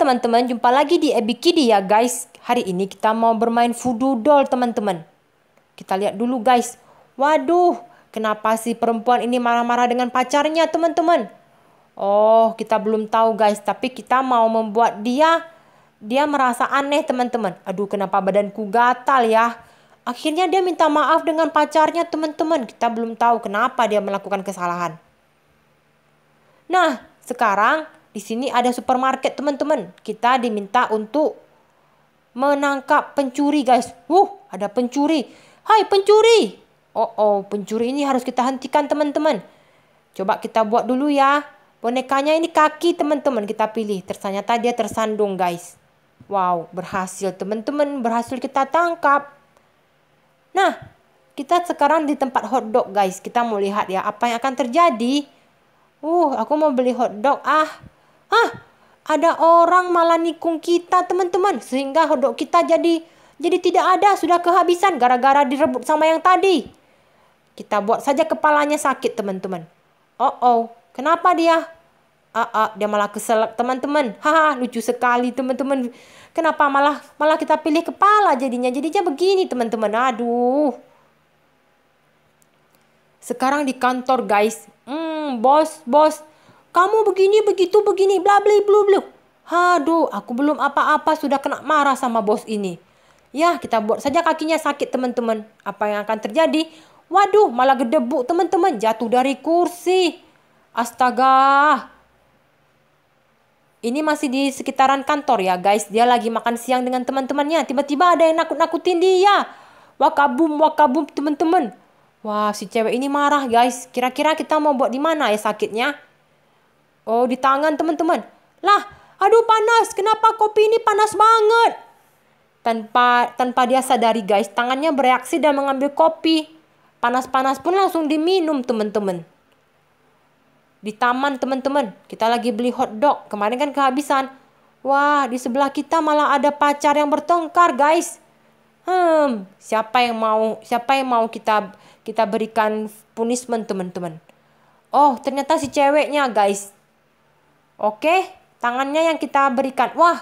teman-teman, jumpa lagi di Ebikidi ya guys. Hari ini kita mau bermain voodoo doll teman-teman. Kita lihat dulu guys. Waduh, kenapa si perempuan ini marah-marah dengan pacarnya teman-teman? Oh, kita belum tahu guys, tapi kita mau membuat dia dia merasa aneh teman-teman. Aduh, kenapa badanku gatal ya? Akhirnya dia minta maaf dengan pacarnya teman-teman. Kita belum tahu kenapa dia melakukan kesalahan. Nah, sekarang di sini ada supermarket teman-teman. Kita diminta untuk menangkap pencuri guys. Wuh, ada pencuri. Hai pencuri. Oh oh, pencuri ini harus kita hentikan teman-teman. Coba kita buat dulu ya. Bonekanya ini kaki teman-teman kita pilih. Ternyata dia tersandung guys. Wow, berhasil teman-teman. Berhasil kita tangkap. Nah, kita sekarang di tempat hotdog guys. Kita mau lihat ya apa yang akan terjadi. Uh, aku mau beli hotdog ah ah ada orang malah nikung kita teman-teman sehingga hodok kita jadi jadi tidak ada sudah kehabisan gara-gara direbut sama yang tadi. Kita buat saja kepalanya sakit teman-teman. Oh oh, kenapa dia? Ah, ah dia malah kesel teman-teman. Haha, lucu sekali teman-teman. Kenapa malah malah kita pilih kepala jadinya? Jadinya begini teman-teman. Aduh. Sekarang di kantor guys. Hmm, bos, bos, kamu begini, begitu, begini, bla bla bla bla. Haduh, aku belum apa-apa sudah kena marah sama bos ini. Ya, kita buat saja kakinya sakit teman-teman. Apa yang akan terjadi? Waduh, malah gedebuk teman-teman, jatuh dari kursi. Astaga. Ini masih di sekitaran kantor ya guys. Dia lagi makan siang dengan teman-temannya. Tiba-tiba ada yang nakut-nakutin dia. Wakabum, wakabum teman-teman. Wah, si cewek ini marah guys. Kira-kira kita mau buat di mana ya sakitnya? Oh, di tangan teman-teman. Lah, aduh panas. Kenapa kopi ini panas banget? Tanpa tanpa dia sadari guys, tangannya bereaksi dan mengambil kopi. Panas-panas pun langsung diminum teman-teman. Di taman teman-teman, kita lagi beli hot dog. Kemarin kan kehabisan. Wah, di sebelah kita malah ada pacar yang bertengkar, guys. Hmm, siapa yang mau siapa yang mau kita kita berikan punishment, teman-teman? Oh, ternyata si ceweknya, guys. Oke, tangannya yang kita berikan. Wah,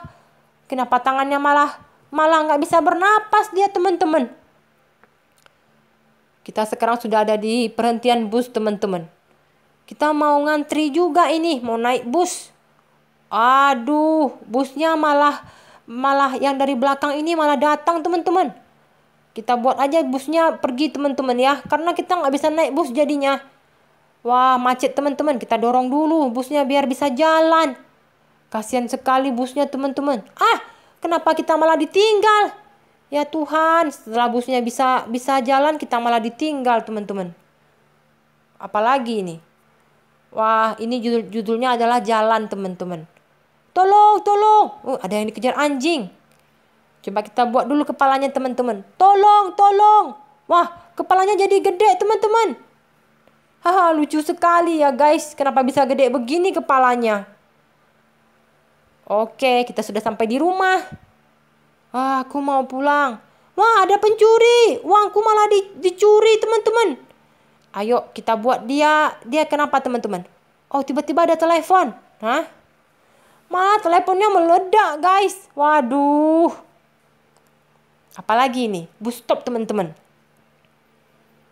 kenapa tangannya malah malah nggak bisa bernapas dia teman-teman. Kita sekarang sudah ada di perhentian bus teman-teman. Kita mau ngantri juga ini, mau naik bus. Aduh, busnya malah malah yang dari belakang ini malah datang teman-teman. Kita buat aja busnya pergi teman-teman ya, karena kita nggak bisa naik bus jadinya. Wah macet teman-teman kita dorong dulu busnya biar bisa jalan. Kasian sekali busnya teman-teman. Ah kenapa kita malah ditinggal? Ya Tuhan setelah busnya bisa bisa jalan kita malah ditinggal teman-teman. Apalagi ini. Wah ini judul judulnya adalah jalan teman-teman. Tolong tolong. Uh, ada yang dikejar anjing. Coba kita buat dulu kepalanya teman-teman. Tolong, tolong. Wah, kepalanya jadi gede teman-teman. Haha, lucu sekali ya guys. Kenapa bisa gede begini kepalanya? Oke, kita sudah sampai di rumah. Ah, aku mau pulang. Wah, ada pencuri. Uangku malah di, dicuri, teman-teman. Ayo, kita buat dia. Dia kenapa, teman-teman? Oh, tiba-tiba ada telepon. Hah? Malah teleponnya meledak, guys. Waduh. Apalagi ini? Bus stop, teman-teman.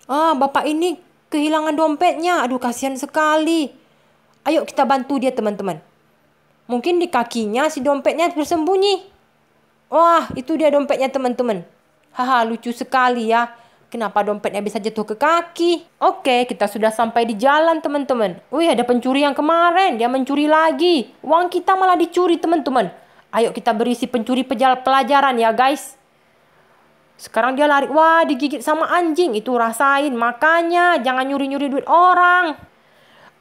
Ah, bapak ini kehilangan dompetnya. Aduh, kasihan sekali. Ayo kita bantu dia, teman-teman. Mungkin di kakinya si dompetnya bersembunyi. Wah, itu dia dompetnya, teman-teman. Haha, lucu sekali ya. Kenapa dompetnya bisa jatuh ke kaki? Oke, kita sudah sampai di jalan, teman-teman. Wih, ada pencuri yang kemarin. Dia mencuri lagi. Uang kita malah dicuri, teman-teman. Ayo kita berisi pencuri pelajaran ya, guys. Sekarang dia lari, wah digigit sama anjing, itu rasain, makanya jangan nyuri-nyuri duit orang.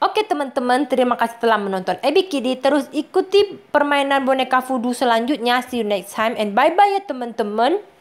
Oke teman-teman, terima kasih telah menonton Ebi Kidi. Terus ikuti permainan boneka voodoo selanjutnya. See you next time and bye-bye ya teman-teman.